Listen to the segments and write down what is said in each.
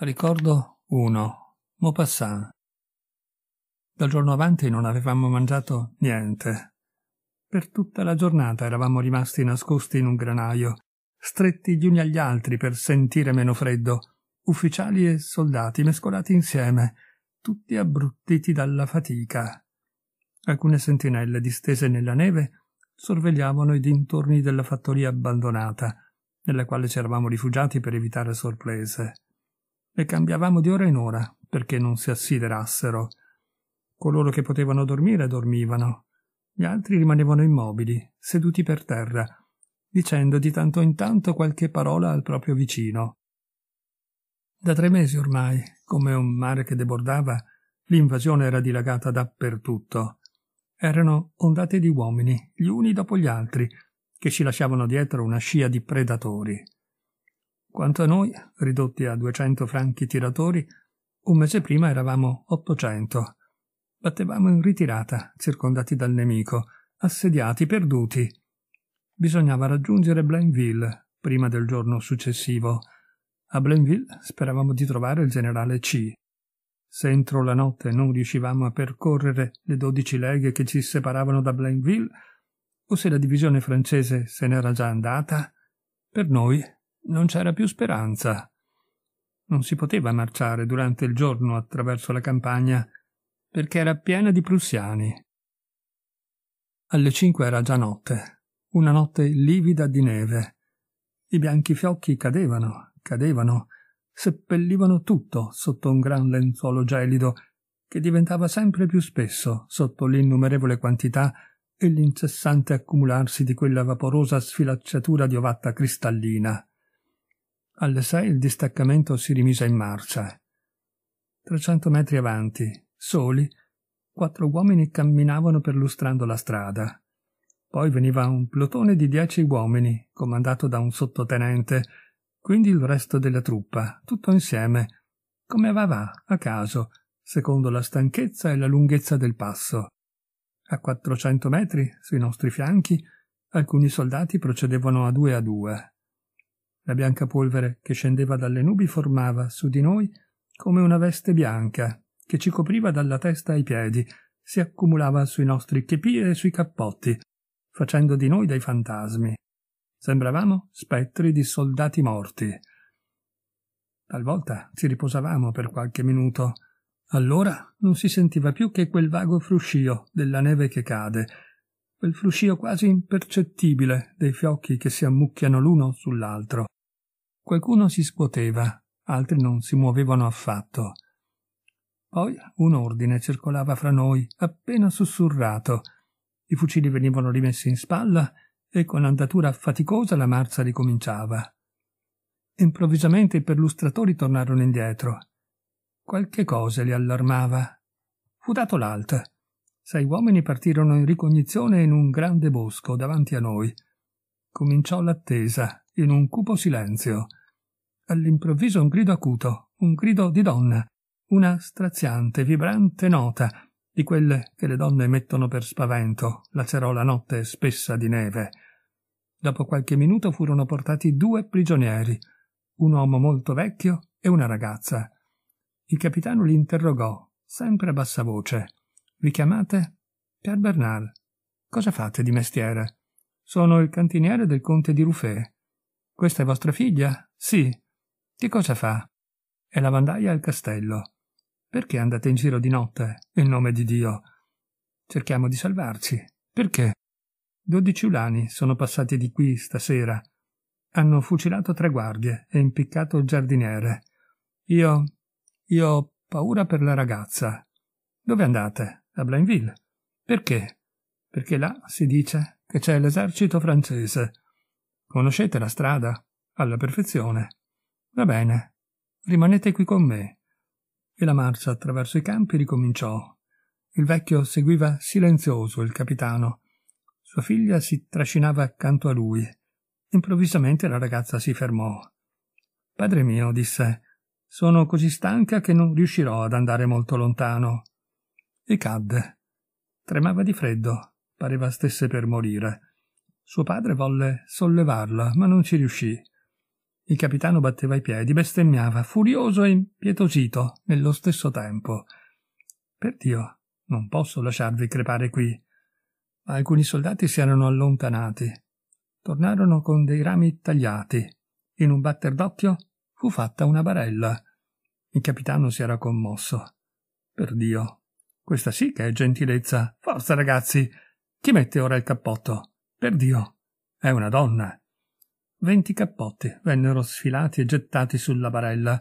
Ricordo uno, Maupassant. Dal giorno avanti non avevamo mangiato niente. Per tutta la giornata eravamo rimasti nascosti in un granaio, stretti gli uni agli altri per sentire meno freddo, ufficiali e soldati mescolati insieme, tutti abbruttiti dalla fatica. Alcune sentinelle distese nella neve sorvegliavano i dintorni della fattoria abbandonata, nella quale ci eravamo rifugiati per evitare sorprese. Le cambiavamo di ora in ora perché non si assiderassero. Coloro che potevano dormire dormivano, gli altri rimanevano immobili, seduti per terra, dicendo di tanto in tanto qualche parola al proprio vicino. Da tre mesi ormai, come un mare che debordava, l'invasione era dilagata dappertutto. Erano ondate di uomini, gli uni dopo gli altri, che ci lasciavano dietro una scia di predatori. Quanto a noi, ridotti a 200 franchi tiratori, un mese prima eravamo 800. Battevamo in ritirata, circondati dal nemico, assediati, perduti. Bisognava raggiungere Blainville prima del giorno successivo. A Blainville speravamo di trovare il generale C. Se entro la notte non riuscivamo a percorrere le dodici leghe che ci separavano da Blainville, o se la divisione francese se n'era già andata, per noi non c'era più speranza. Non si poteva marciare durante il giorno attraverso la campagna perché era piena di prussiani. Alle cinque era già notte, una notte livida di neve. I bianchi fiocchi cadevano, cadevano, seppellivano tutto sotto un gran lenzuolo gelido che diventava sempre più spesso sotto l'innumerevole quantità e l'incessante accumularsi di quella vaporosa sfilacciatura di ovatta cristallina. Alle sei il distaccamento si rimise in marcia. Trecento metri avanti, soli, quattro uomini camminavano perlustrando la strada. Poi veniva un plotone di dieci uomini, comandato da un sottotenente, quindi il resto della truppa, tutto insieme, come va va, a caso, secondo la stanchezza e la lunghezza del passo. A quattrocento metri, sui nostri fianchi, alcuni soldati procedevano a due a due. La bianca polvere che scendeva dalle nubi formava su di noi come una veste bianca che ci copriva dalla testa ai piedi, si accumulava sui nostri chepì e sui cappotti, facendo di noi dei fantasmi. Sembravamo spettri di soldati morti. Talvolta ci riposavamo per qualche minuto. Allora non si sentiva più che quel vago fruscio della neve che cade, quel fruscio quasi impercettibile dei fiocchi che si ammucchiano l'uno sull'altro. Qualcuno si scuoteva, altri non si muovevano affatto. Poi un ordine circolava fra noi, appena sussurrato. I fucili venivano rimessi in spalla e con andatura faticosa la marcia ricominciava. Improvvisamente i perlustratori tornarono indietro. Qualche cosa li allarmava. Fu dato l'alt. Sei uomini partirono in ricognizione in un grande bosco davanti a noi. Cominciò l'attesa in un cupo silenzio. All'improvviso un grido acuto, un grido di donna, una straziante, vibrante nota, di quelle che le donne mettono per spavento, lacerò la notte spessa di neve. Dopo qualche minuto furono portati due prigionieri, un uomo molto vecchio e una ragazza. Il capitano li interrogò, sempre a bassa voce. Vi chiamate? Pierre Bernard. Cosa fate di mestiere? Sono il cantiniere del conte di Ruffet. Questa è vostra figlia? Sì. Che cosa fa? È lavandaia al castello. Perché andate in giro di notte, in nome di Dio? Cerchiamo di salvarci. Perché? Dodici ulani sono passati di qui stasera. Hanno fucilato tre guardie e impiccato il giardiniere. Io. io ho paura per la ragazza. Dove andate? A Blainville. Perché? Perché là si dice che c'è l'esercito francese. Conoscete la strada? Alla perfezione. Va bene. Rimanete qui con me. E la marcia attraverso i campi ricominciò. Il vecchio seguiva silenzioso il capitano. Sua figlia si trascinava accanto a lui. Improvvisamente la ragazza si fermò. Padre mio, disse, sono così stanca che non riuscirò ad andare molto lontano. E cadde. Tremava di freddo, pareva stesse per morire. Suo padre volle sollevarla, ma non ci riuscì. Il capitano batteva i piedi, bestemmiava, furioso e impietosito nello stesso tempo. Per Dio, non posso lasciarvi crepare qui. Ma alcuni soldati si erano allontanati. Tornarono con dei rami tagliati. In un batter d'occhio fu fatta una barella. Il capitano si era commosso. Per Dio, questa sì che è gentilezza. Forza, ragazzi. Chi mette ora il cappotto? Per Dio, è una donna. Venti cappotti vennero sfilati e gettati sulla barella.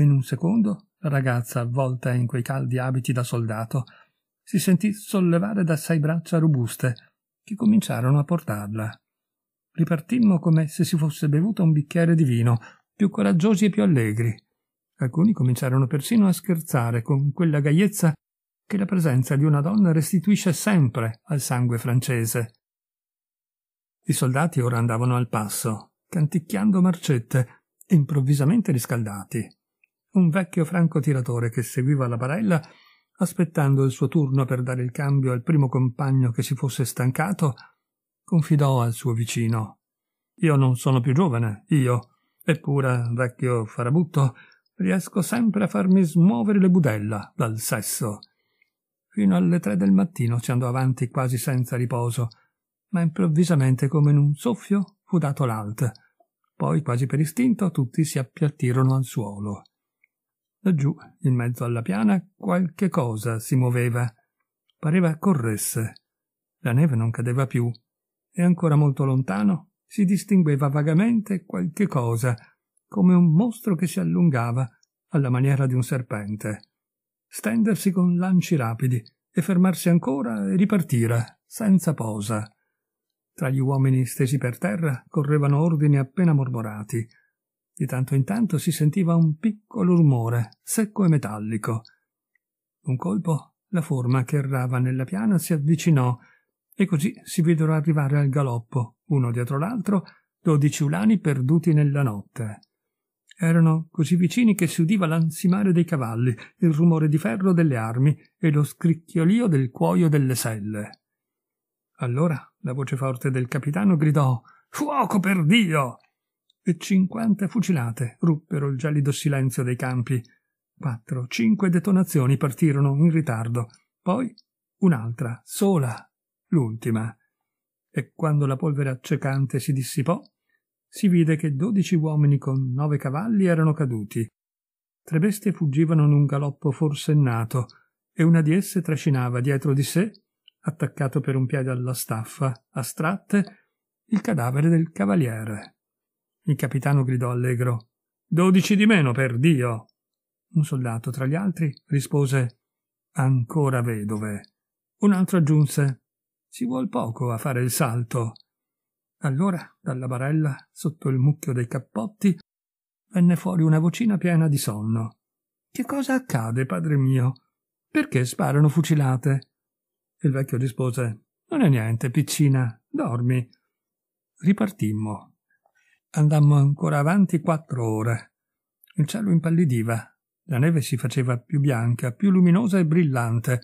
In un secondo la ragazza, avvolta in quei caldi abiti da soldato, si sentì sollevare da sei braccia robuste che cominciarono a portarla. Ripartimmo come se si fosse bevuto un bicchiere di vino, più coraggiosi e più allegri. Alcuni cominciarono persino a scherzare con quella gaiezza che la presenza di una donna restituisce sempre al sangue francese. I soldati ora andavano al passo, canticchiando marcette, improvvisamente riscaldati. Un vecchio francotiratore che seguiva la barella, aspettando il suo turno per dare il cambio al primo compagno che si fosse stancato, confidò al suo vicino. Io non sono più giovane, io, eppure, vecchio farabutto, riesco sempre a farmi smuovere le budella dal sesso. Fino alle tre del mattino ci andò avanti quasi senza riposo, ma improvvisamente come in un soffio fu dato l'alt. Poi, quasi per istinto, tutti si appiattirono al suolo. Laggiù, in mezzo alla piana, qualche cosa si muoveva. Pareva corresse. La neve non cadeva più, e ancora molto lontano si distingueva vagamente qualche cosa, come un mostro che si allungava alla maniera di un serpente. Stendersi con lanci rapidi e fermarsi ancora e ripartire, senza posa. Tra gli uomini stesi per terra correvano ordini appena mormorati. Di tanto in tanto si sentiva un piccolo rumore, secco e metallico. Un colpo, la forma che errava nella piana si avvicinò e così si videro arrivare al galoppo, uno dietro l'altro, dodici ulani perduti nella notte. Erano così vicini che si udiva l'ansimare dei cavalli, il rumore di ferro delle armi e lo scricchiolio del cuoio delle selle. Allora la voce forte del capitano gridò Fuoco per Dio! E cinquanta fucilate ruppero il gelido silenzio dei campi. Quattro, cinque detonazioni partirono in ritardo, poi un'altra, sola, l'ultima. E quando la polvere accecante si dissipò, si vide che dodici uomini con nove cavalli erano caduti. Tre bestie fuggivano in un galoppo forsennato, e una di esse trascinava dietro di sé attaccato per un piede alla staffa, a stratte, il cadavere del cavaliere. Il capitano gridò allegro Dodici di meno, per Dio! Un soldato, tra gli altri, rispose Ancora vedove. Un altro aggiunse Si vuol poco a fare il salto. Allora, dalla barella, sotto il mucchio dei cappotti, venne fuori una vocina piena di sonno. Che cosa accade, padre mio? Perché sparano fucilate? Il vecchio rispose Non è niente, piccina, dormi. Ripartimmo. Andammo ancora avanti quattro ore. Il cielo impallidiva, la neve si faceva più bianca, più luminosa e brillante.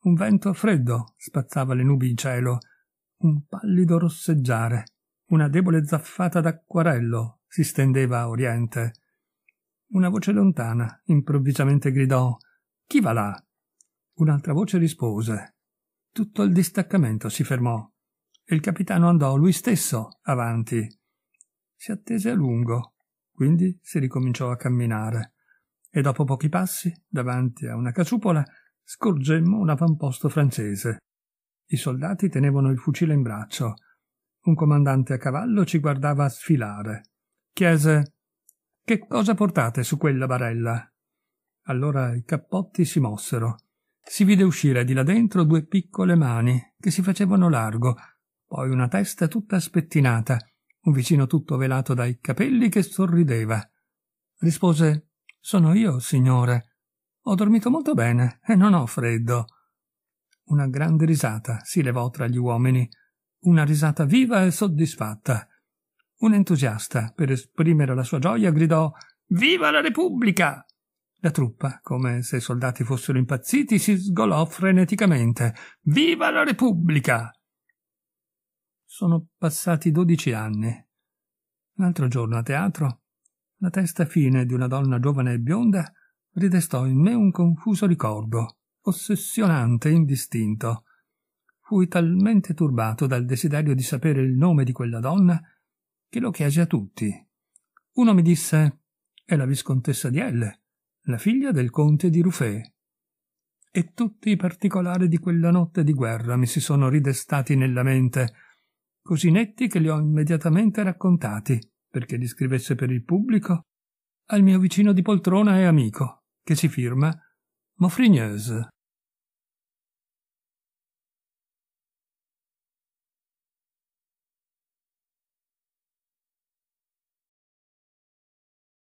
Un vento freddo spazzava le nubi in cielo, un pallido rosseggiare, una debole zaffata d'acquarello si stendeva a oriente. Una voce lontana improvvisamente gridò Chi va là? Un'altra voce rispose tutto il distaccamento si fermò e il capitano andò lui stesso avanti. Si attese a lungo, quindi si ricominciò a camminare e dopo pochi passi, davanti a una casupola, scorgemmo un avamposto francese. I soldati tenevano il fucile in braccio. Un comandante a cavallo ci guardava sfilare. Chiese Che cosa portate su quella barella? Allora i cappotti si mossero si vide uscire di là dentro due piccole mani che si facevano largo, poi una testa tutta spettinata, un vicino tutto velato dai capelli che sorrideva. Rispose Sono io, signore. Ho dormito molto bene e non ho freddo. Una grande risata si levò tra gli uomini, una risata viva e soddisfatta. Un entusiasta, per esprimere la sua gioia, gridò Viva la Repubblica! La truppa, come se i soldati fossero impazziti, si sgolò freneticamente. Viva la Repubblica! Sono passati dodici anni. L'altro giorno a teatro, la testa fine di una donna giovane e bionda ridestò in me un confuso ricordo, ossessionante e indistinto. Fui talmente turbato dal desiderio di sapere il nome di quella donna che lo chiesi a tutti. Uno mi disse: È la viscontessa di L la figlia del conte di Ruffè. E tutti i particolari di quella notte di guerra mi si sono ridestati nella mente, così netti che li ho immediatamente raccontati, perché li scrivesse per il pubblico, al mio vicino di poltrona e amico, che si firma Mofrigneuse.